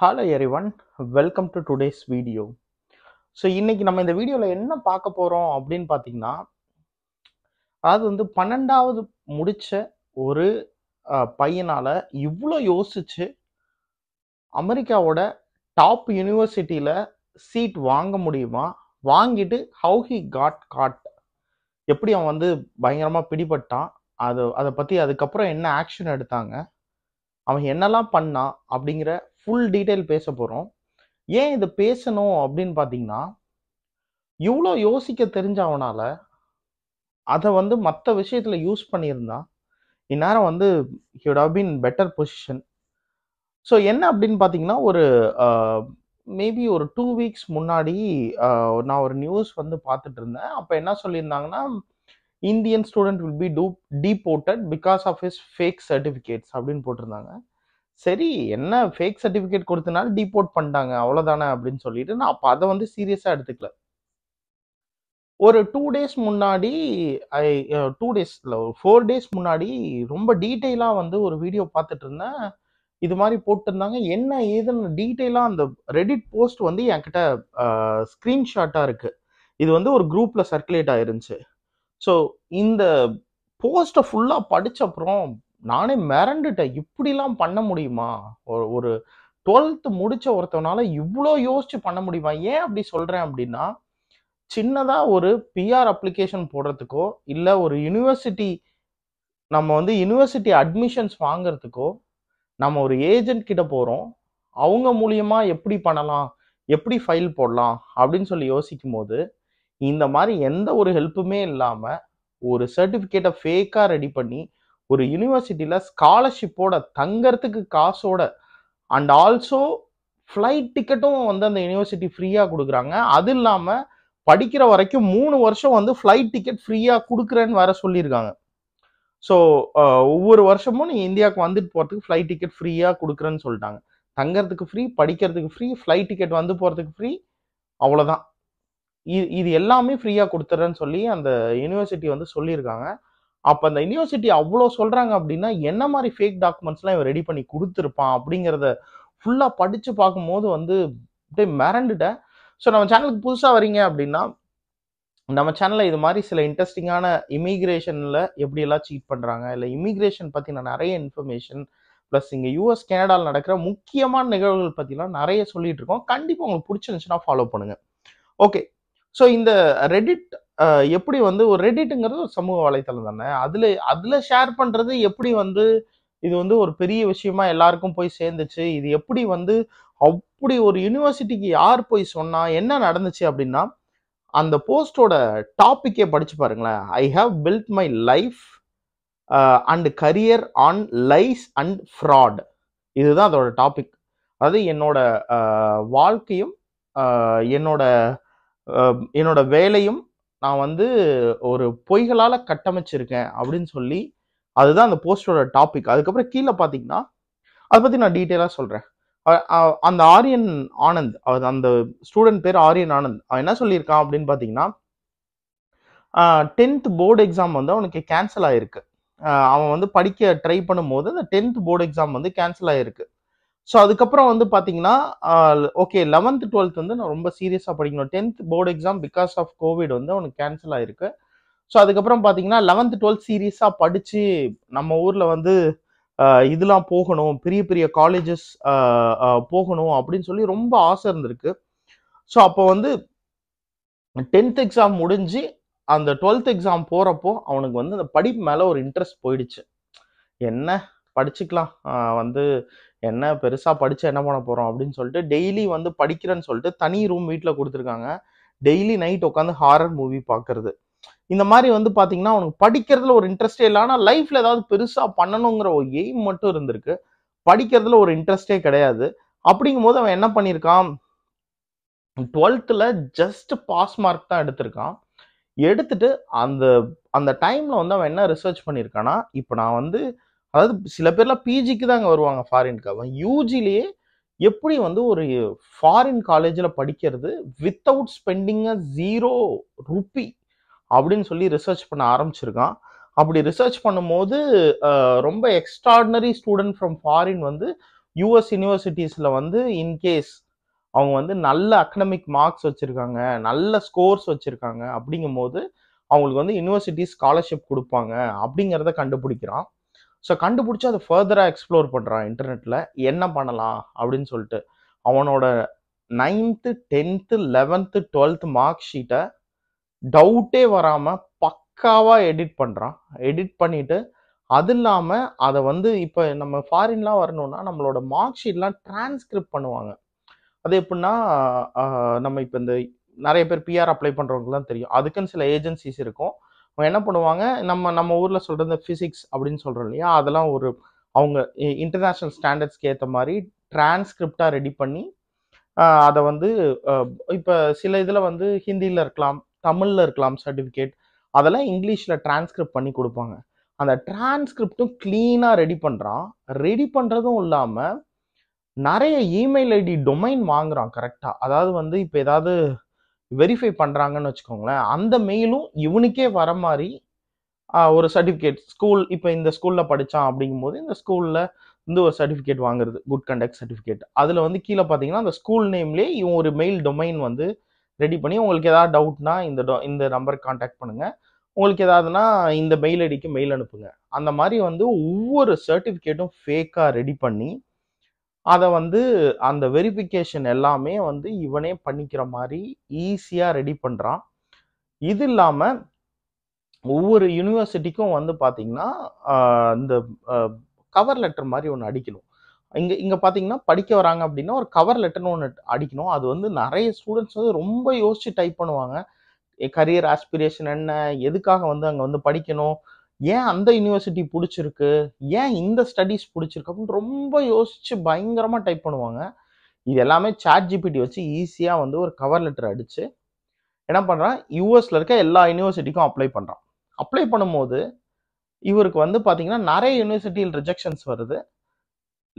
hello everyone welcome to today's video so இன்றைக்கி நம்ம இந்த வீடியோவில் என்ன பார்க்க போகிறோம் அப்படின்னு பார்த்தீங்கன்னா அதாவது வந்து பன்னெண்டாவது முடித்த ஒரு பையனால் இவ்வளோ யோசிச்சு அமெரிக்காவோட டாப் யூனிவர்சிட்டியில் சீட் வாங்க முடியுமா வாங்கிட்டு ஹவு ஹி காட் காட் எப்படி அவன் வந்து பயங்கரமாக பிடிபட்டான் அது அதை பற்றி அதுக்கப்புறம் என்ன ஆக்ஷன் எடுத்தாங்க அவன் என்னெல்லாம் பண்ணான் அப்படிங்கிற ஃபுல் டீட்டெயில் பேச போகிறோம் ஏன் இதை பேசணும் அப்படின்னு பார்த்தீங்கன்னா இவ்வளோ யோசிக்க தெரிஞ்சவனால் அதை வந்து மற்ற விஷயத்தில் யூஸ் பண்ணியிருந்தான் இந்நேரம் வந்து he'd have been better position so என்ன அப்படின்னு பார்த்தீங்கன்னா ஒரு மேபி ஒரு டூ வீக்ஸ் முன்னாடி நான் ஒரு நியூஸ் வந்து பார்த்துட்டு இருந்தேன் அப்போ என்ன சொல்லியிருந்தாங்கன்னா Indian student will be to deported because of his fake certificates அப்படின்னு போட்டிருந்தாங்க சரி என்ன ஃபேக் சர்டிஃபிகேட் கொடுத்தனால டீபோர்ட் பண்ணிட்டாங்க அவ்வளோதானே அப்படின்னு சொல்லிட்டு நான் அப்போ அதை வந்து சீரியஸாக எடுத்துக்கல ஒரு டூ டேஸ் முன்னாடி ஐ டூ டேஸ் இல்லை ஒரு ஃபோர் டேஸ் முன்னாடி ரொம்ப டீட்டெயிலாக வந்து ஒரு வீடியோ பார்த்துட்டு இருந்தேன் இது மாதிரி போட்டிருந்தாங்க என்ன ஏதுன்னு டீட்டெயிலாக அந்த ரெடிட் போஸ்ட் வந்து என்கிட்ட ஸ்க்ரீன்ஷாட்டாக uh, இருக்குது இது வந்து ஒரு குரூப்பில் சர்க்குலேட் ஆயிருந்துச்சு ஸோ இந்த போஸ்ட்டை ஃபுல்லாக படித்த அப்புறம் நானே மிரண்டுட்டேன் இப்படிலாம் பண்ண முடியுமா ஒரு ஒரு டுவெல்த்து முடித்த ஒருத்தவனால இவ்வளோ யோசிச்சு பண்ண முடியுமா ஏன் அப்படி சொல்கிறேன் அப்படின்னா சின்னதாக ஒரு பிஆர் அப்ளிகேஷன் போடுறதுக்கோ இல்லை ஒரு யூனிவர்சிட்டி நம்ம வந்து யூனிவர்சிட்டி அட்மிஷன்ஸ் வாங்கிறதுக்கோ நம்ம ஒரு ஏஜென்ட் கிட்ட போகிறோம் அவங்க மூலியமாக எப்படி பண்ணலாம் எப்படி ஃபைல் போடலாம் அப்படின்னு சொல்லி யோசிக்கும் போது இந்த மாதிரி எந்த ஒரு ஹெல்ப்புமே இல்லாமல் ஒரு சர்டிஃபிகேட்டை ஃபேக்காக ரெடி பண்ணி ஒரு யூனிவர்சிட்டியில் ஸ்காலர்ஷிப்போட தங்கிறதுக்கு காசோட அண்ட் ஆல்சோ ஃப்ளைட் டிக்கெட்டும் வந்து அந்த யூனிவர்சிட்டி ஃப்ரீயாக கொடுக்குறாங்க அது இல்லாமல் படிக்கிற வரைக்கும் மூணு வருஷம் வந்து ஃப்ளைட் டிக்கெட் ஃப்ரீயாக கொடுக்குறேன்னு வர சொல்லியிருக்காங்க ஸோ ஒவ்வொரு வருஷமும் நீ இந்தியாவுக்கு வந்துட்டு போகிறதுக்கு ஃப்ளைட் டிக்கெட் ஃப்ரீயாக கொடுக்குறேன்னு சொல்லிட்டாங்க தங்கிறதுக்கு ஃப்ரீ படிக்கிறதுக்கு ஃப்ரீ ஃப்ளைட் டிக்கெட் வந்து போகிறதுக்கு ஃப்ரீ அவ்வளோதான் இது இது எல்லாமே ஃப்ரீயாக கொடுத்துட்றேன்னு சொல்லி அந்த யூனிவர்சிட்டி வந்து சொல்லியிருக்காங்க அப்போ அந்த யூனிவர்சிட்டி அவ்வளோ சொல்கிறாங்க அப்படின்னா என்ன மாதிரி ஃபேக் டாக்குமெண்ட்ஸ்லாம் இவன் ரெடி பண்ணி கொடுத்துருப்பான் அப்படிங்கிறத ஃபுல்லாக படித்து பார்க்கும்போது வந்து அப்படியே மிரண்டுட்டேன் ஸோ நம்ம சேனலுக்கு புதுசாக வரீங்க அப்படின்னா நம்ம சேனலில் இது மாதிரி சில இன்ட்ரெஸ்டிங்கான இமிக்ரேஷனில் எப்படியெல்லாம் சீட் பண்ணுறாங்க இல்லை இமிக்ரேஷன் பற்றி நான் நிறைய இன்ஃபர்மேஷன் ப்ளஸ் இங்கே யூஎஸ் கனடாவில் நடக்கிற முக்கியமான நிகழ்வுகள் பற்றிலாம் நிறைய சொல்லிகிட்டு இருக்கோம் கண்டிப்பாக உங்களுக்கு பிடிச்சிருந்துச்சுன்னா ஃபாலோ பண்ணுங்கள் ஓகே ஸோ இந்த ரெடிட் எப்படி வந்து ஒரு ரெடிட்டுங்கிறது ஒரு சமூக வலைத்தளம் தானே அதில் அதில் ஷேர் பண்ணுறது எப்படி வந்து இது வந்து ஒரு பெரிய விஷயமா எல்லாருக்கும் போய் சேர்ந்துச்சு இது எப்படி வந்து அப்படி ஒரு யூனிவர்சிட்டிக்கு யார் போய் சொன்னால் என்ன நடந்துச்சு அப்படின்னா அந்த போஸ்டோட டாப்பிக்கே படிச்சு பாருங்களேன் I have built my life and career on lies and fraud இதுதான் அதோட டாபிக் அதாவது என்னோட வாழ்க்கையும் என்னோட என்னோட வேலையும் நான் வந்து ஒரு பொய்களால் கட்டமைச்சிருக்கேன் அப்படின்னு சொல்லி அதுதான் அந்த போஸ்டோட டாபிக் அதுக்கப்புறம் கீழே பார்த்தீங்கன்னா அதை பற்றி நான் டீட்டெயிலாக சொல்கிறேன் அந்த ஆரியன் ஆனந்த் அது அந்த ஸ்டூடெண்ட் பேர் ஆரியன் ஆனந்த் அவன் என்ன சொல்லியிருக்கான் அப்படின்னு பார்த்தீங்கன்னா டென்த் போர்டு எக்ஸாம் வந்து அவனுக்கு கேன்சல் ஆகிருக்கு அவன் வந்து படிக்க ட்ரை பண்ணும்போது அந்த டென்த் போர்டு எக்ஸாம் வந்து கேன்சல் ஆகிருக்கு ஸோ அதுக்கப்புறம் வந்து பார்த்தீங்கன்னா ஓகே லெவன்த் டுவெல்த் வந்து நான் ரொம்ப சீரியஸாக படிக்கணும் tenth board exam because of Covid வந்து அவனுக்கு கேன்சல் ஆகிருக்கு ஸோ அதுக்கப்புறம் பார்த்தீங்கன்னா லெவன்த் டுவெல்த் சீரியஸாக படித்து நம்ம ஊரில் வந்து இதெல்லாம் போகணும் பெரிய பெரிய காலேஜஸ் போகணும் அப்படின்னு சொல்லி ரொம்ப ஆசை இருந்திருக்கு ஸோ அப்போ வந்து டென்த் எக்ஸாம் முடிஞ்சு அந்த டுவெல்த் எக்ஸாம் போகிறப்போ அவனுக்கு வந்து அந்த படிப்பு மேலே ஒரு இன்ட்ரெஸ்ட் போயிடுச்சு என்ன படிச்சுக்கலாம் வந்து என்ன பெருசாக படித்து என்ன பண்ண போகிறோம் அப்படின்னு சொல்லிட்டு டெய்லி வந்து படிக்கிறேன்னு சொல்லிட்டு தனி ரூம் வீட்டில் கொடுத்துருக்காங்க டெய்லி நைட் உட்காந்து ஹாரர் மூவி பார்க்கறது இந்த மாதிரி வந்து பார்த்தீங்கன்னா அவனுக்கு படிக்கிறதுல ஒரு இன்ட்ரெஸ்டே இல்லை ஆனால் லைஃப்பில் ஏதாவது பெருசாக பண்ணணுங்கிற ஒரு எய்ம் மட்டும் இருந்திருக்கு படிக்கிறதுல ஒரு இன்ட்ரெஸ்டே கிடையாது அப்படிங்கும் அவன் என்ன பண்ணியிருக்கான் டுவெல்த்தில் ஜஸ்ட் பாஸ் மார்க் தான் எடுத்திருக்கான் எடுத்துட்டு அந்த அந்த டைமில் வந்து அவன் என்ன ரிசர்ச் பண்ணியிருக்கான்னா இப்போ நான் வந்து அதாவது சில பேர்லாம் பிஜிக்கு அங்கே வருவாங்க ஃபாரின்காக யூஜிலேயே எப்படி வந்து ஒரு ஃபாரின் காலேஜில் படிக்கிறது வித்தவுட் ஸ்பெண்டிங் ஜீரோ ருப்பி அப்படின்னு சொல்லி ரிசர்ச் பண்ண ஆரம்பிச்சிருக்கான் அப்படி ரிசர்ச் பண்ணும்போது ரொம்ப எக்ஸ்ட்ராடினரி ஸ்டூடெண்ட் ஃப்ரம் ஃபாரின் வந்து யூஎஸ் யூனிவர்சிட்டிஸில் வந்து இன்கேஸ் அவங்க வந்து நல்ல அக்கனமிக் மார்க்ஸ் வச்சுருக்காங்க நல்ல ஸ்கோர்ஸ் வச்சுருக்காங்க அப்படிங்கும் போது அவங்களுக்கு வந்து யூனிவர்சிட்டி ஸ்காலர்ஷிப் கொடுப்பாங்க அப்படிங்கிறத கண்டுபிடிக்கிறான் ஸோ கண்டுபிடிச்சி அதை ஃபர்தராக எக்ஸ்ப்ளோர் பண்ணுறான் இன்டர்நெட்டில் என்ன பண்ணலாம் அப்படின்னு சொல்லிட்டு அவனோட ninth tenth eleventh twelfth mark ஷீட்டை டவுட்டே வராமல் பக்காவாக எடிட் பண்ணுறான் எடிட் பண்ணிவிட்டு அது இல்லாமல் அதை வந்து இப்போ நம்ம ஃபாரின்லாம் வரணும்னா நம்மளோட மார்க் ஷீட்லாம் டிரான்ஸ்கிரிப்ட் பண்ணுவாங்க அது எப்படின்னா நம்ம இப்போ இந்த நிறைய பேர் பிஆர் அப்ளை பண்ணுறவங்களுக்குலாம் தெரியும் அதுக்குன்னு சில ஏஜென்சிஸ் இருக்கும் அவங்க என்ன பண்ணுவாங்க நம்ம நம்ம ஊரில் சொல்கிறது ஃபிசிக்ஸ் அப்படின்னு சொல்கிறோம் இல்லையா அதெல்லாம் ஒரு அவங்க இன்டர்நேஷ்னல் ஸ்டாண்டர்ட்ஸ்க்கு ஏற்ற மாதிரி டிரான்ஸ்கிரிப்டாக ரெடி பண்ணி அதை வந்து இப்போ சில இதில் வந்து ஹிந்தியில் இருக்கலாம் தமிழில் இருக்கலாம் சர்டிஃபிகேட் அதெல்லாம் இங்கிலீஷில் டிரான்ஸ்கிரிப்ட் பண்ணி கொடுப்பாங்க அந்த டிரான்ஸ்கிரிப்டும் க்ளீனாக ரெடி பண்ணுறான் ரெடி பண்ணுறதும் இல்லாமல் நிறைய இமெயில் ஐடி டொமைன் வாங்குகிறான் கரெக்டாக அதாவது வந்து இப்போ ஏதாவது வெரிஃபை பண்ணுறாங்கன்னு வச்சுக்கோங்களேன் அந்த மெயிலும் இவனுக்கே வர மாதிரி ஒரு சர்டிஃபிகேட் ஸ்கூல் இப்போ இந்த ஸ்கூலில் படித்தான் அப்படிங்கும்போது இந்த ஸ்கூலில் வந்து ஒரு சர்டிஃபிகேட் வாங்குறது குட் கண்டக்ட் சர்டிஃபிகேட் அதில் வந்து கீழே பார்த்தீங்கன்னா அந்த ஸ்கூல் நேம்லேயே இவன் ஒரு மெயில் டொமைன் வந்து ரெடி பண்ணி உங்களுக்கு ஏதாவது டவுட்னா இந்த டொ இந்த நம்பருக்கு காண்டாக்ட் பண்ணுங்கள் உங்களுக்கு ஏதாவதுனா இந்த மெயில் ஐடிக்கு மெயில் அனுப்புங்க அந்த மாதிரி வந்து ஒவ்வொரு சர்டிஃபிகேட்டும் ஃபேக்காக ரெடி பண்ணி அதை வந்து அந்த வெரிஃபிகேஷன் எல்லாமே வந்து இவனே பண்ணிக்கிற மாதிரி ஈஸியாக ரெடி பண்ணுறான் இது இல்லாமல் ஒவ்வொரு யூனிவர்சிட்டிக்கும் வந்து பார்த்திங்கன்னா இந்த கவர் லெட்டர் மாதிரி ஒன்று அடிக்கணும் இங்கே இங்கே பார்த்தீங்கன்னா படிக்க வராங்க அப்படின்னா ஒரு கவர் லெட்டர்னு ஒன்று அடிக்கணும் அது வந்து நிறைய ஸ்டூடெண்ட்ஸ் வந்து ரொம்ப யோசித்து டைப் பண்ணுவாங்க கரியர் ஆஸ்பிரேஷன் என்ன எதுக்காக வந்து அங்கே வந்து படிக்கணும் ஏன் அந்த யூனிவர்சிட்டி பிடிச்சிருக்கு ஏன் இந்த ஸ்டடீஸ் பிடிச்சிருக்கு அப்படின்னு ரொம்ப யோசிச்சு பயங்கரமாக டைப் பண்ணுவாங்க இது எல்லாமே சாட் ஜிபிடி வச்சு ஈஸியாக வந்து ஒரு கவர் லெட்டர் அடித்து என்ன பண்ணுறான் யூஎஸில் இருக்க எல்லா யூனிவர்சிட்டிக்கும் அப்ளை பண்ணுறான் அப்ளை பண்ணும்போது இவருக்கு வந்து பார்த்தீங்கன்னா நிறைய யூனிவர்சிட்டியில் ரிஜெக்ஷன்ஸ் வருது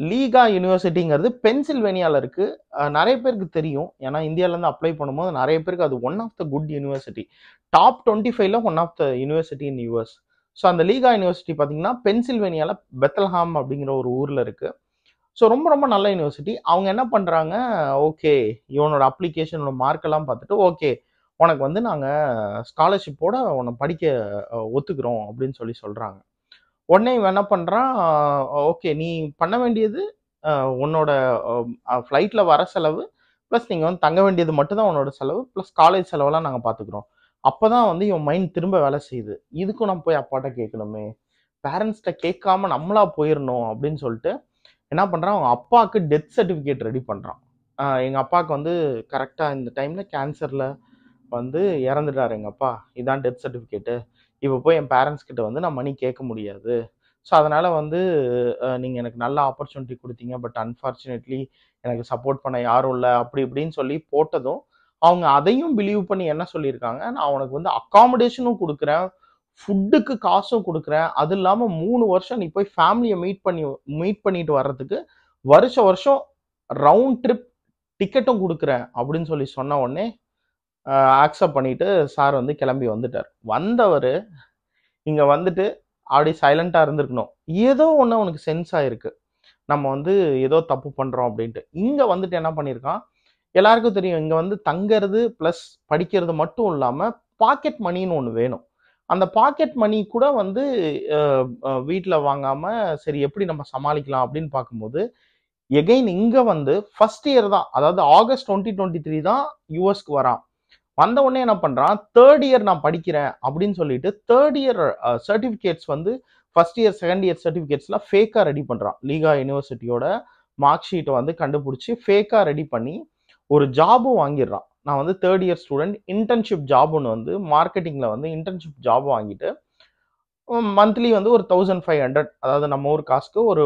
லீகா யூனிவர்சிட்டிங்கிறது பென்சில்வேனியாவில் இருக்குது நிறைய பேருக்கு தெரியும் ஏன்னா இந்தியாவிலேருந்து அப்ளை பண்ணும்போது நிறைய பேருக்கு அது one of the good university top twenty ஃபைவ்ல one of the university in US so அந்த லீகா யூனிவர்சிட்டி பார்த்தீங்கன்னா பென்சில்வேனியாவில் பெத்தல்ஹாம் அப்படிங்கிற ஒரு ஊரில் இருக்குது ஸோ ரொம்ப ரொம்ப நல்ல யூனிவர்சிட்டி அவங்க என்ன பண்ணுறாங்க ஓகே இவனோட அப்ளிகேஷனோட மார்க்கெல்லாம் பார்த்துட்டு ஓகே உனக்கு வந்து நாங்கள் ஸ்காலர்ஷிப்போட உன்னை படிக்க ஒத்துக்கிறோம் அப்படின்னு சொல்லி சொல்கிறாங்க உடனே இவன் என்ன பண்ணுறான் ஓகே நீ பண்ண வேண்டியது உன்னோட ஃப்ளைட்டில் வர செலவு ப்ளஸ் நீங்கள் வந்து தங்க வேண்டியது மட்டும்தான் உன்னோட செலவு ப்ளஸ் காலேஜ் செலவெல்லாம் நாங்கள் பார்த்துக்குறோம் அப்போ தான் வந்து இவன் மைண்ட் திரும்ப வேலை செய்யுது இதுக்கும் நம்ம போய் அப்பாட்ட கேட்கணுமே பேரண்ட்ஸ்கிட்ட கேட்காம நம்மளா போயிடணும் அப்படின்னு சொல்லிட்டு என்ன பண்ணுறான் அவங்க அப்பாவுக்கு டெத் சர்டிஃபிகேட் ரெடி பண்ணுறான் எங்கள் அப்பாவுக்கு வந்து கரெக்டாக இந்த டைமில் கேன்சரில் வந்து இறந்துட்டார் எங்கள் அப்பா இதான் டெத் சர்டிஃபிகேட்டு இப்போ போய் என் பேரண்ட்ஸ் கிட்ட வந்து நான் மணி கேட்க முடியாது ஸோ அதனால் வந்து நீங்கள் எனக்கு நல்ல ஆப்பர்ச்சுனிட்டி கொடுத்தீங்க பட் அன்ஃபார்ச்சுனேட்லி எனக்கு சப்போர்ட் பண்ண யாரும் இல்லை அப்படி இப்படின்னு சொல்லி போட்டதும் அவங்க அதையும் பிலீவ் பண்ணி என்ன சொல்லியிருக்காங்க நான் அவனுக்கு வந்து அக்காமடேஷனும் கொடுக்குறேன் ஃபுட்டுக்கு காசும் கொடுக்குறேன் அது இல்லாமல் மூணு வருஷம் நீ போய் ஃபேமிலியை மீட் பண்ணி மீட் பண்ணிட்டு வர்றதுக்கு வருஷ வருஷம் ரவுண்ட் ட்ரிப் டிக்கெட்டும் கொடுக்குறேன் அப்படின்னு சொல்லி சொன்ன உடனே ஆக்செப்ட் பண்ணிட்டு சார் வந்து கிளம்பி வந்துட்டார் வந்தவர் இங்கே வந்துட்டு அப்படி சைலண்ட்டாக இருந்திருக்கணும் ஏதோ ஒன்று அவனுக்கு சென்ஸ் ஆகிருக்கு நம்ம வந்து ஏதோ தப்பு பண்ணுறோம் அப்படின்ட்டு இங்கே வந்துட்டு என்ன பண்ணியிருக்கான் எல்லாருக்கும் தெரியும் இங்கே வந்து தங்கிறது ப்ளஸ் படிக்கிறது மட்டும் இல்லாமல் பாக்கெட் மணின்னு ஒன்று வேணும் அந்த பாக்கெட் மணி கூட வந்து வீட்டில் வாங்காமல் சரி எப்படி நம்ம சமாளிக்கலாம் அப்படின்னு பார்க்கும்போது எகைன் இங்கே வந்து ஃபர்ஸ்ட் இயர் தான் அதாவது ஆகஸ்ட் டுவெண்ட்டி டுவெண்ட்டி த்ரீ தான் யூஎஸ்க்கு வரான் வந்த உடனே என்ன பண்ணுறான் தேர்ட் இயர் நான் படிக்கிறேன் அப்படின்னு சொல்லிட்டு தேர்ட் இயர் சர்டிஃபிகேட்ஸ் வந்து ஃபஸ்ட் இயர் செகண்ட் இயர் சர்டிஃபிகேட்ஸ்லாம் ஃபேக்காக ரெடி பண்ணுறான் லீகா யூனிவர்சிட்டியோட மார்க் ஷீட்டை வந்து கண்டுபிடிச்சி ஃபேக்காக ரெடி பண்ணி ஒரு ஜாபும் வாங்கிடுறான் நான் வந்து third year student internship job ஒன்று வந்து மார்க்கெட்டிங்கில் வந்து இன்டர்ன்ஷிப் ஜாப் வாங்கிட்டு மந்த்லி வந்து ஒரு தௌசண்ட் ஃபைவ் ஹண்ட்ரட் அதாவது நம்ம ஊர் காசுக்கு ஒரு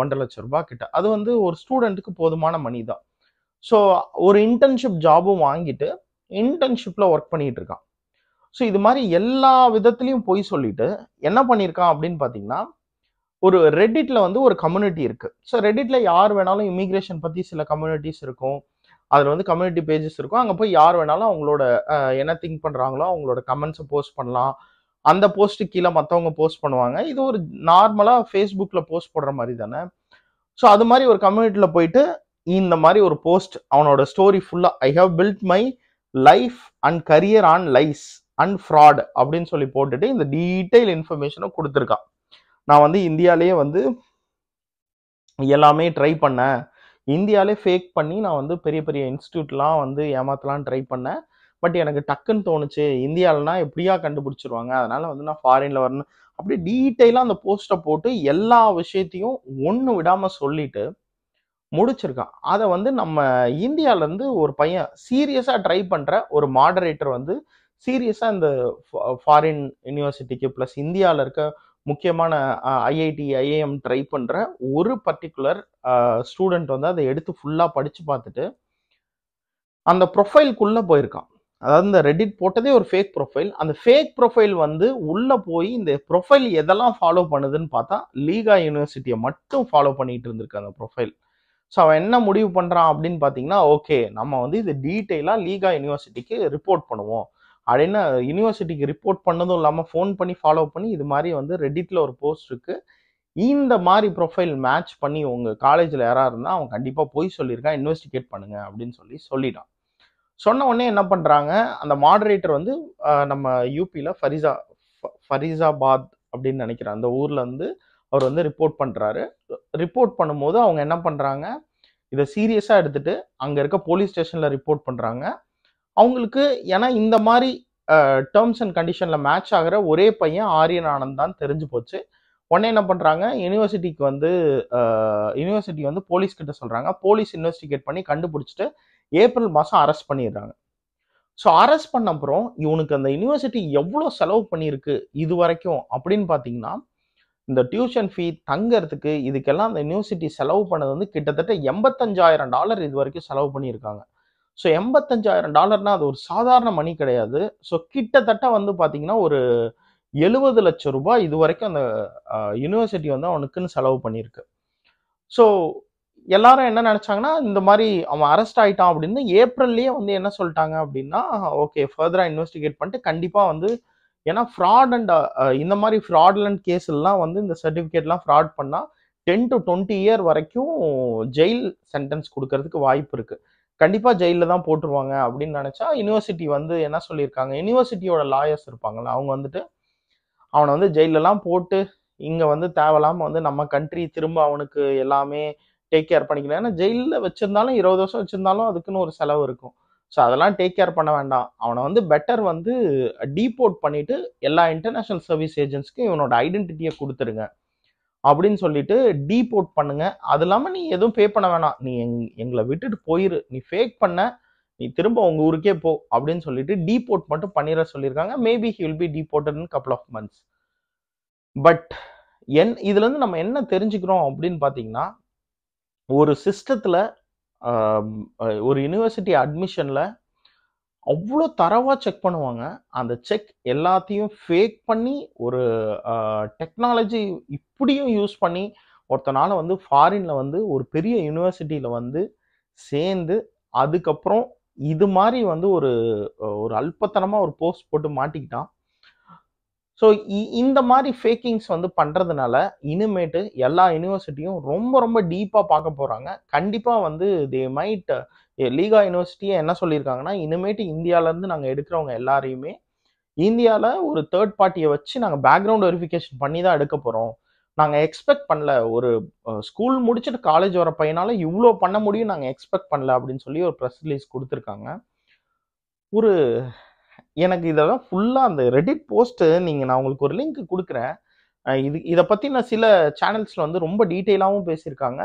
ஒன்றரை லட்ச ரூபா கிட்ட அது வந்து ஒரு ஸ்டூடெண்ட்டுக்கு போதுமான மணி தான் ஸோ ஒரு இன்டர்ன்ஷிப் ஜாபும் வாங்கிட்டு இன்டர்ன்ஷிப்பில் ஒர்க் பண்ணிகிட்டு இருக்கான் ஸோ இது மாதிரி எல்லா விதத்துலையும் போய் சொல்லிட்டு என்ன பண்ணியிருக்கான் அப்படின்னு பார்த்தீங்கன்னா ஒரு ரெடிட்டில் வந்து ஒரு கம்யூனிட்டி இருக்குது ஸோ ரெடிட்டில் யார் வேணாலும் இமிக்ரேஷன் பற்றி சில கம்யூனிட்டிஸ் இருக்கும் அதில் வந்து கம்யூனிட்டி பேஜஸ் இருக்கும் அங்கே போய் யார் வேணாலும் அவங்களோட என்ன திங்க் பண்ணுறாங்களோ அவங்களோட கமெண்ட்ஸை போஸ்ட் பண்ணலாம் அந்த போஸ்ட்டு கீழே மற்றவங்க போஸ்ட் பண்ணுவாங்க இது ஒரு நார்மலாக ஃபேஸ்புக்கில் போஸ்ட் போடுற மாதிரி தானே ஸோ அது மாதிரி ஒரு கம்யூனிட்டியில் போயிட்டு இந்த மாதிரி ஒரு போஸ்ட் அவனோட ஸ்டோரி ஃபுல்லாக I have built my life and career on lies and fraud அப்படின்னு சொல்லி போட்டுட்டு இந்த டீட்டெயில் இன்ஃபர்மேஷனை கொடுத்துருக்கான் நான் வந்து இந்தியாலேயே வந்து எல்லாமே ட்ரை பண்ணேன் இந்தியாவிலே ஃபேக் பண்ணி நான் வந்து பெரிய பெரிய இன்ஸ்டியூட்லாம் வந்து ஏமாத்தலாம் ட்ரை பண்ணேன் பட் எனக்கு டக்குன்னு தோணுச்சு இந்தியாவிலனா எப்படியா கண்டுபிடிச்சிருவாங்க அதனால் வந்து நான் ஃபாரினில் வரணும் அப்படி டீட்டெயிலாக அந்த போஸ்ட்டை போட்டு எல்லா விஷயத்தையும் ஒன்று விடாமல் சொல்லிட்டு முடிச்சிருக்கான் அதை வந்து நம்ம இந்தியாவிலேருந்து ஒரு பையன் சீரியஸாக ட்ரை பண்ணுற ஒரு மாடரேட்டர் வந்து சீரியஸாக இந்த ஃபாரின் யூனிவர்சிட்டிக்கு ப்ளஸ் இந்தியாவில் இருக்க முக்கியமான ஐஐடி ஐஏஎம் ட்ரை பண்ணுற ஒரு பர்டிகுலர் ஸ்டூடெண்ட் வந்து அதை எடுத்து ஃபுல்லாக படித்து பார்த்துட்டு அந்த ப்ரொஃபைல்குள்ளே போயிருக்கான் அதாவது இந்த ரெடிட் போட்டதே ஒரு ஃபேக் ப்ரொஃபைல் அந்த ஃபேக் ப்ரொஃபைல் வந்து உள்ளே போய் இந்த ப்ரொஃபைல் எதெல்லாம் ஃபாலோ பண்ணுதுன்னு பார்த்தா லீகா யூனிவர்சிட்டியை மட்டும் ஃபாலோ பண்ணிகிட்டு இருந்திருக்கு அந்த ப்ரொஃபைல் ஸோ அவன் என்ன முடிவு பண்ணுறான் அப்படின்னு பார்த்தீங்கன்னா ஓகே நம்ம வந்து இது டீட்டெயிலாக லீகா யூனிவர்சிட்டிக்கு ரிப்போர்ட் பண்ணுவோம் அப்படின்னு யூனிவர்சிட்டிக்கு ரிப்போர்ட் பண்ணதும் இல்லாமல் ஃபோன் பண்ணி ஃபாலோ பண்ணி இது மாதிரி வந்து ரெடிட்ல ஒரு போஸ்ட் இருக்கு இந்த மாதிரி ப்ரொஃபைல் மேட்ச் பண்ணி உங்கள் காலேஜில் யாராக இருந்தால் அவன் கண்டிப்பாக போய் சொல்லியிருக்கான் இன்வெஸ்டிகேட் பண்ணுங்க அப்படின்னு சொல்லி சொல்லிட்டான் சொன்ன உடனே என்ன பண்ணுறாங்க அந்த மாடரேட்டர் வந்து நம்ம யூபியில் ஃபரிசா ஃபரிசாபாத் அப்படின்னு நினைக்கிறேன் அந்த ஊரில் வந்து அவர் வந்து ரிப்போர்ட் பண்ணுறாரு ரிப்போர்ட் பண்ணும்போது அவங்க என்ன பண்ணுறாங்க இதை சீரியஸாக எடுத்துகிட்டு அங்கே இருக்க போலீஸ் ஸ்டேஷனில் ரிப்போர்ட் பண்ணுறாங்க அவங்களுக்கு ஏன்னா இந்த மாதிரி டேர்ம்ஸ் அண்ட் கண்டிஷனில் மேட்ச் ஆகிற ஒரே பையன் ஆரியன் ஆனந்த் தான் தெரிஞ்சு போச்சு உடனே என்ன பண்ணுறாங்க யூனிவர்சிட்டிக்கு வந்து யூனிவர்சிட்டி வந்து போலீஸ் கிட்ட சொல்கிறாங்க போலீஸ் இன்வெஸ்டிகேட் பண்ணி கண்டுபிடிச்சிட்டு ஏப்ரல் மாதம் அரெஸ்ட் பண்ணிடுறாங்க ஸோ அரெஸ்ட் பண்ண அப்புறம் இவனுக்கு அந்த யூனிவர்சிட்டி எவ்வளோ செலவு பண்ணியிருக்கு இது வரைக்கும் அப்படின்னு பார்த்தீங்கன்னா இந்த டியூஷன் ஃபீ தங்கிறதுக்கு இதுக்கெல்லாம் அந்த யூனிவர்சிட்டி செலவு பண்ணது வந்து கிட்டத்தட்ட எண்பத்தஞ்சாயிரம் டாலர் இது வரைக்கும் செலவு பண்ணியிருக்காங்க ஸோ எண்பத்தஞ்சாயிரம் டாலர்னா அது ஒரு சாதாரண மணி கிடையாது ஸோ கிட்டத்தட்ட வந்து பார்த்தீங்கன்னா ஒரு எழுபது லட்சம் ரூபாய் இது வரைக்கும் அந்த யூனிவர்சிட்டி வந்து அவனுக்குன்னு செலவு பண்ணியிருக்கு ஸோ எல்லாரும் என்ன நினச்சாங்கன்னா இந்த மாதிரி அவன் அரெஸ்ட் ஆகிட்டான் அப்படின்னு ஏப்ரல்லையே வந்து என்ன சொல்லிட்டாங்க அப்படின்னா ஓகே ஃபர்தராக இன்வெஸ்டிகேட் பண்ணிட்டு கண்டிப்பாக வந்து ஏன்னா ஃப்ராட் அண்ட் இந்த மாதிரி ஃப்ராட்லண்ட் கேஸ் வந்து இந்த சர்டிஃபிகேட்லாம் ஃப்ராட் பண்ணால் டென் டு டுவெண்ட்டி இயர் வரைக்கும் ஜெயில் சென்டென்ஸ் கொடுக்கறதுக்கு வாய்ப்பு இருக்குது கண்டிப்பாக ஜெயிலில் தான் போட்டுருவாங்க அப்படின்னு நினச்சா யூனிவர்சிட்டி வந்து என்ன சொல்லியிருக்காங்க யூனிவர்சிட்டியோட லாயர்ஸ் இருப்பாங்கள்ல அவங்க வந்துட்டு அவனை வந்து ஜெயிலெலாம் போட்டு இங்கே வந்து தேவையில்லாமல் வந்து நம்ம கண்ட்ரி திரும்ப அவனுக்கு எல்லாமே டேக் கேர் பண்ணிக்கலாம் ஏன்னா ஜெயிலில் வச்சுருந்தாலும் இருபது வருஷம் வச்சுருந்தாலும் அதுக்குன்னு ஒரு செலவு இருக்கும் ஸோ அதெல்லாம் டேக் கேர் பண்ண வேண்டாம் அவனை வந்து பெட்டர் வந்து டீபோர்ட் பண்ணிவிட்டு எல்லா இன்டர்நேஷ்னல் சர்வீஸ் ஏஜென்ட்ஸ்க்கும் இவனோட ஐடென்டிட்டியை கொடுத்துருங்க அப்படின்னு சொல்லிட்டு டீபோர்ட் பண்ணுங்க அது இல்லாமல் நீ எதுவும் பே பண்ண வேணாம் நீ எங் எங்களை விட்டுட்டு போயிரு நீ ஃபேக் பண்ண நீ திரும்ப உங்கள் ஊருக்கே போ அப்படின்னு சொல்லிட்டு டீபோர்ட் மட்டும் பண்ணிட சொல்லியிருக்காங்க maybe he will be deport in couple of months but என் இதுலேருந்து நம்ம என்ன தெரிஞ்சுக்கிறோம் அப்படின்னு பார்த்தீங்கன்னா ஒரு சிஸ்டத்தில் ஒரு யூனிவர்சிட்டி அட்மிஷனில் அவ்வளோ தரவாக செக் பண்ணுவாங்க அந்த செக் எல்லாத்தையும் ஃபேக் பண்ணி ஒரு டெக்னாலஜி இப்படியும் யூஸ் பண்ணி ஒருத்தனால வந்து ஃபாரினில் வந்து ஒரு பெரிய யூனிவர்சிட்டியில் வந்து சேர்ந்து அதுக்கப்புறம் இது மாதிரி வந்து ஒரு ஒரு அல்பத்தனமாக ஒரு போஸ்ட் போட்டு மாட்டிக்கிட்டான் ஸோ இந்த மாதிரி ஃபேக்கிங்ஸ் வந்து பண்ணுறதுனால இனிமேட்டு எல்லா யூனிவர்சிட்டியும் ரொம்ப ரொம்ப டீப்பாக பார்க்க போகிறாங்க கண்டிப்பாக வந்து தே மைட் லீகா யூனிவர்சிட்டியை என்ன சொல்லியிருக்காங்கன்னா இனிமேட்டு இந்தியாவிலேருந்து நாங்கள் எடுக்கிறவங்க எல்லாரையுமே இந்தியாவில் ஒரு தேர்ட் பார்ட்டியை வச்சு நாங்கள் பேக்ரவுண்ட் வெரிஃபிகேஷன் பண்ணி தான் எடுக்க போகிறோம் நாங்கள் எக்ஸ்பெக்ட் பண்ணல ஒரு ஸ்கூல் முடிச்சுட்டு காலேஜ் வர பையனால் இவ்வளோ பண்ண முடியும் நாங்கள் எக்ஸ்பெக்ட் பண்ணல அப்படின்னு சொல்லி ஒரு ப்ரெஸ் ரிலீஸ் கொடுத்துருக்காங்க ஒரு எனக்கு இதெல்லாம் ஃபுல்லாக அந்த ரெடிட் போஸ்ட்டு நீங்கள் நான் உங்களுக்கு ஒரு லிங்க் கொடுக்குறேன் இது இதை பற்றி நான் சில சேனல்ஸில் வந்து ரொம்ப டீட்டெயிலாகவும் பேசியிருக்காங்க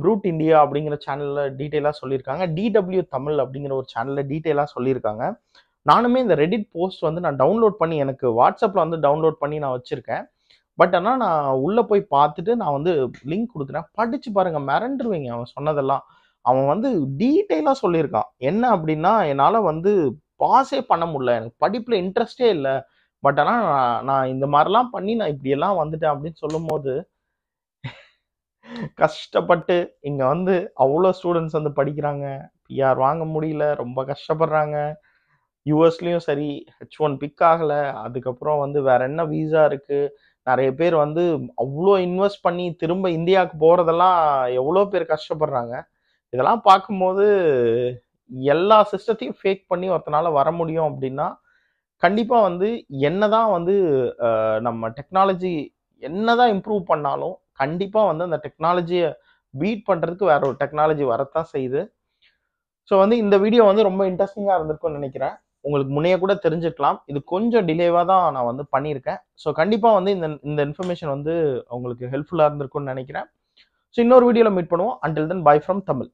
ப்ரூட் இந்தியா அப்படிங்கிற சேனலில் டீட்டெயிலாக சொல்லியிருக்காங்க டிடபிள்யூ தமிழ் அப்படிங்கிற ஒரு சேனலில் டீட்டெயிலாக சொல்லியிருக்காங்க நானுமே இந்த ரெடிட் போஸ்ட் வந்து நான் டவுன்லோட் பண்ணி எனக்கு வாட்ஸ்அப்பில் வந்து டவுன்லோட் பண்ணி நான் வச்சுருக்கேன் பட் ஆனால் நான் உள்ளே போய் பார்த்துட்டு நான் வந்து லிங்க் கொடுக்குறேன் படித்து பாருங்கள் மிரண்டுருவீங்க அவன் சொன்னதெல்லாம் அவன் வந்து டீட்டெயிலாக சொல்லியிருக்கான் என்ன அப்படின்னா என்னால் வந்து பாஸே பண்ண முடியல எனக்கு படிப்பில் இன்ட்ரெஸ்டே இல்லை பட் ஆனால் நான் நான் இந்த மாதிரிலாம் பண்ணி நான் இப்படியெல்லாம் வந்துட்டேன் அப்படின்னு சொல்லும் போது கஷ்டப்பட்டு இங்கே வந்து அவ்வளோ ஸ்டூடெண்ட்ஸ் வந்து படிக்கிறாங்க பிஆர் வாங்க முடியல ரொம்ப கஷ்டப்படுறாங்க யூஎஸ்லேயும் சரி ஹெச் ஒன் பிக் ஆகலை அதுக்கப்புறம் வந்து வேற என்ன வீசா இருக்குது நிறைய பேர் வந்து அவ்வளோ இன்வெஸ்ட் பண்ணி திரும்ப இந்தியாவுக்கு போகிறதெல்லாம் எவ்வளோ பேர் கஷ்டப்படுறாங்க இதெல்லாம் பார்க்கும்போது எல்லா சிஸ்டத்தையும் ஃபேக் பண்ணி ஒருத்தனால வர முடியும் அப்படின்னா கண்டிப்பாக வந்து என்னதான் வந்து நம்ம டெக்னாலஜி என்னதான் இம்ப்ரூவ் பண்ணாலும் கண்டிப்பாக வந்து அந்த டெக்னாலஜியை பீட் பண்ணுறதுக்கு வேற ஒரு டெக்னாலஜி வரத்தான் செய்யுது ஸோ வந்து இந்த வீடியோ வந்து ரொம்ப இன்ட்ரெஸ்டிங்காக இருந்திருக்கும்னு நினைக்கிறேன் உங்களுக்கு முன்னையே கூட தெரிஞ்சுக்கலாம் இது கொஞ்சம் டிலேவாக தான் நான் வந்து பண்ணியிருக்கேன் ஸோ கண்டிப்பாக வந்து இந்த இந்த இன்ஃபர்மேஷன் வந்து உங்களுக்கு ஹெல்ப்ஃபுல்லாக இருந்திருக்கும்னு நினைக்கிறேன் ஸோ இன்னொரு வீடியோவில் மீட் பண்ணுவோம் until then bye from Tamil